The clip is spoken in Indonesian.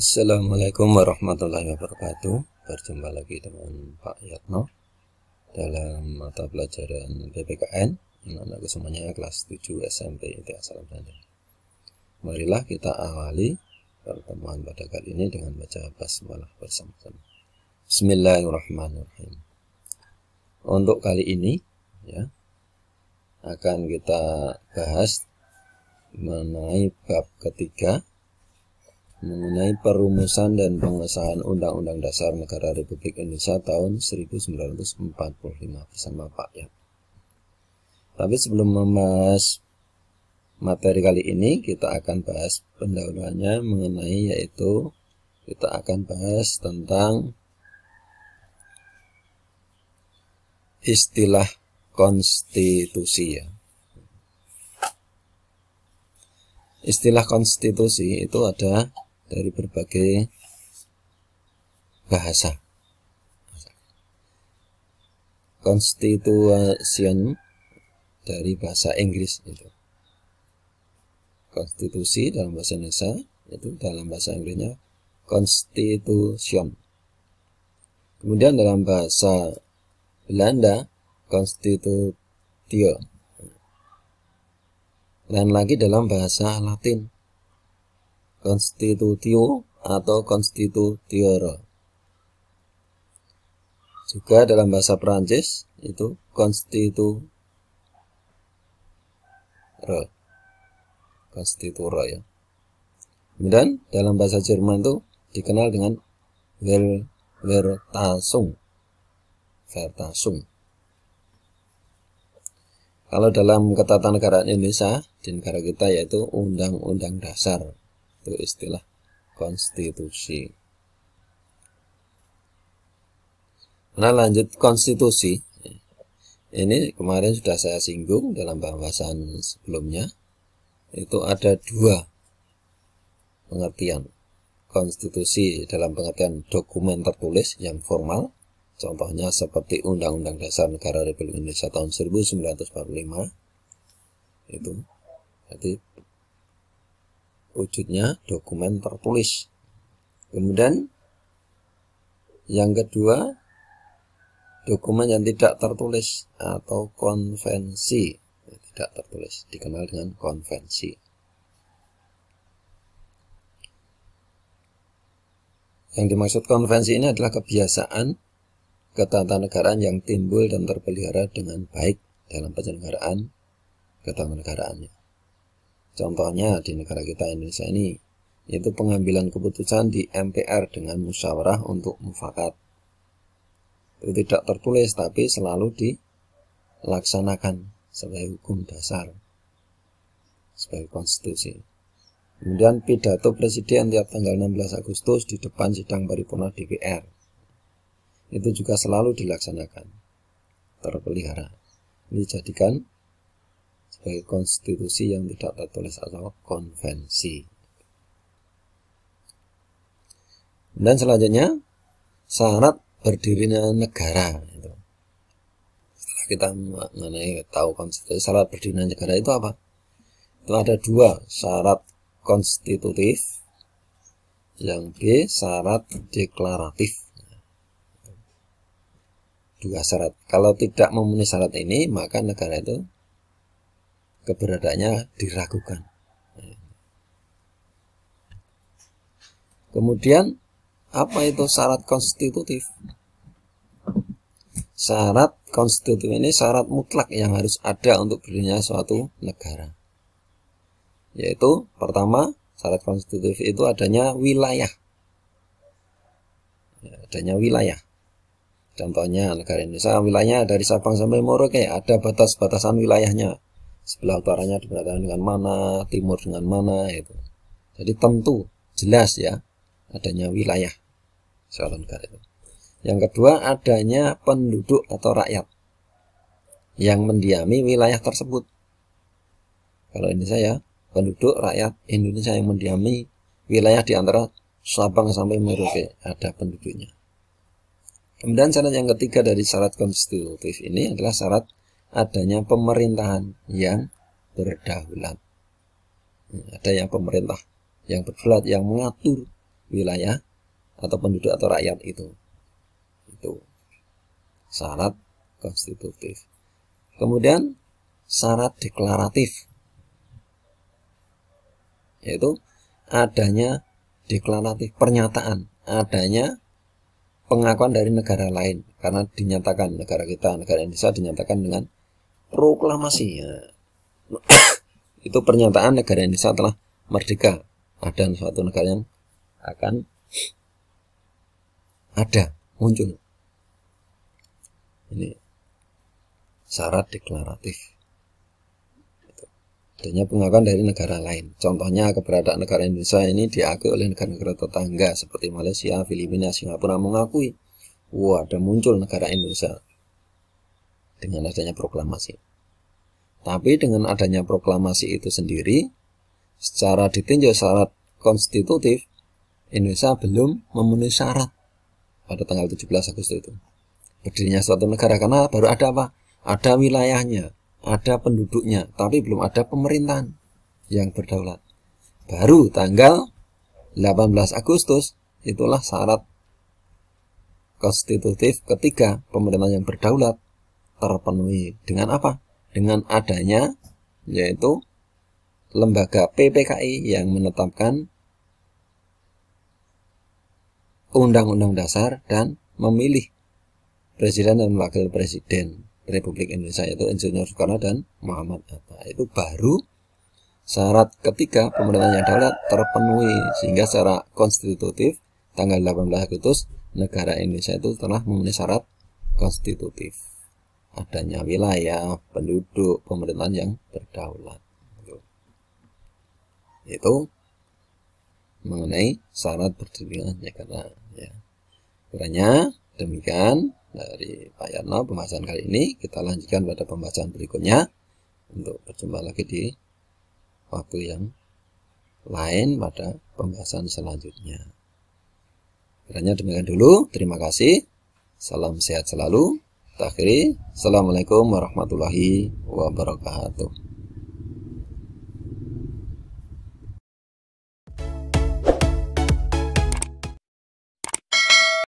Assalamualaikum warahmatullahi wabarakatuh Berjumpa lagi dengan Pak Yatno Dalam mata pelajaran PPKN Anak-anakku semuanya kelas 7 SMP Marilah kita awali pertemuan pada kali ini dengan baca basmalah bersama-sama Bismillahirrahmanirrahim Untuk kali ini ya akan kita bahas mengenai bab ketiga mengenai perumusan dan pengesahan Undang-Undang Dasar Negara Republik Indonesia tahun 1945 bersama Pak ya. Tapi sebelum membahas materi kali ini, kita akan bahas pendahuluannya mengenai yaitu kita akan bahas tentang istilah konstitusi ya. Istilah konstitusi itu ada dari berbagai bahasa. Constitution dari bahasa Inggris itu. Konstitusi dalam bahasa Indonesia itu dalam bahasa Inggrisnya constitution. Kemudian dalam bahasa Belanda constitutio. Dan lagi dalam bahasa Latin constitutio atau constitutiora. Juga dalam bahasa Perancis itu constiture. Constitura ya. Kemudian dalam bahasa Jerman itu dikenal dengan Wel Wertasung. Kalau dalam ketatanegaraan Indonesia, di negara kita yaitu Undang-Undang Dasar itu istilah konstitusi nah lanjut konstitusi ini kemarin sudah saya singgung dalam pembahasan sebelumnya itu ada dua pengertian konstitusi dalam pengertian dokumen tertulis yang formal Contohnya seperti Undang-Undang Dasar Negara Republik Indonesia tahun 1945 itu. Jadi wujudnya dokumen tertulis. Kemudian yang kedua dokumen yang tidak tertulis atau konvensi tidak tertulis dikenal dengan konvensi. Yang dimaksud konvensi ini adalah kebiasaan ketatanegaraan yang timbul dan terpelihara dengan baik dalam penyelenggaraan ketatanegaraannya. Contohnya di negara kita Indonesia ini, yaitu pengambilan keputusan di MPR dengan musyawarah untuk mufakat. Itu tidak tertulis tapi selalu dilaksanakan sebagai hukum dasar, sebagai konstitusi. Kemudian pidato presiden tiap tanggal 16 Agustus di depan sidang paripurna DPR. Itu juga selalu dilaksanakan. Terpelihara. Dijadikan sebagai konstitusi yang tidak tertulis atau konvensi. Dan selanjutnya syarat berdirinya negara. Gitu. Setelah kita mengenai tahu konstitusi syarat berdirinya negara itu apa? Itu ada dua syarat konstitutif, yang B syarat deklaratif dua syarat. Kalau tidak memenuhi syarat ini, maka negara itu keberadaannya diragukan. Kemudian apa itu syarat konstitutif? Syarat konstitutif ini syarat mutlak yang harus ada untuk berdirinya suatu negara. Yaitu pertama syarat konstitutif itu adanya wilayah. Ya, adanya wilayah. Contohnya negara Indonesia wilayahnya dari Sabang sampai Merauke ada batas-batasan wilayahnya sebelah utaranya diberatkan dengan mana, timur dengan mana itu. Jadi tentu jelas ya adanya wilayah suatu negara itu. Yang kedua adanya penduduk atau rakyat yang mendiami wilayah tersebut. Kalau ini saya penduduk rakyat Indonesia yang mendiami wilayah di antara Sabang sampai Merauke ada penduduknya. Kemudian syarat yang ketiga dari syarat konstitutif ini adalah syarat adanya pemerintahan yang berdaulat. Hmm, ada yang pemerintah yang berdaulat yang mengatur wilayah atau penduduk atau rakyat itu. Itu syarat konstitutif. Kemudian syarat deklaratif yaitu adanya deklaratif pernyataan, adanya pengakuan dari negara lain karena dinyatakan negara kita negara Indonesia dinyatakan dengan Proklamasinya itu pernyataan negara Indonesia telah merdeka ada suatu negara yang akan ada muncul ini syarat deklaratif adanya pengakuan dari negara lain. Contohnya keberadaan negara Indonesia ini diakui oleh negara-negara tetangga seperti Malaysia, Filipina, Singapura mengakui. Wah, ada muncul negara Indonesia dengan adanya proklamasi. Tapi dengan adanya proklamasi itu sendiri, secara ditinjau syarat konstitutif, Indonesia belum memenuhi syarat pada tanggal 17 Agustus itu. Berdirinya suatu negara karena baru ada apa? Ada wilayahnya, ada penduduknya, tapi belum ada pemerintahan yang berdaulat. Baru tanggal 18 Agustus itulah syarat konstitutif ketiga pemerintahan yang berdaulat terpenuhi dengan apa? Dengan adanya yaitu lembaga PPKI yang menetapkan Undang-Undang Dasar dan memilih Presiden dan Wakil Presiden Republik Indonesia yaitu Insinyur Soekarno dan Muhammad Hatta itu baru syarat ketiga pemerintahnya adalah terpenuhi sehingga secara konstitutif tanggal 18 Agustus negara Indonesia itu telah memenuhi syarat konstitutif adanya wilayah, penduduk, pemerintahan yang berdaulat. Itu mengenai syarat berdirinya Jakarta. Ya. Kiranya demikian dari Pak Yarno pembahasan kali ini. Kita lanjutkan pada pembahasan berikutnya untuk berjumpa lagi di waktu yang lain pada pembahasan selanjutnya. Kiranya demikian dulu. Terima kasih. Salam sehat selalu takhiri. Assalamualaikum warahmatullahi wabarakatuh.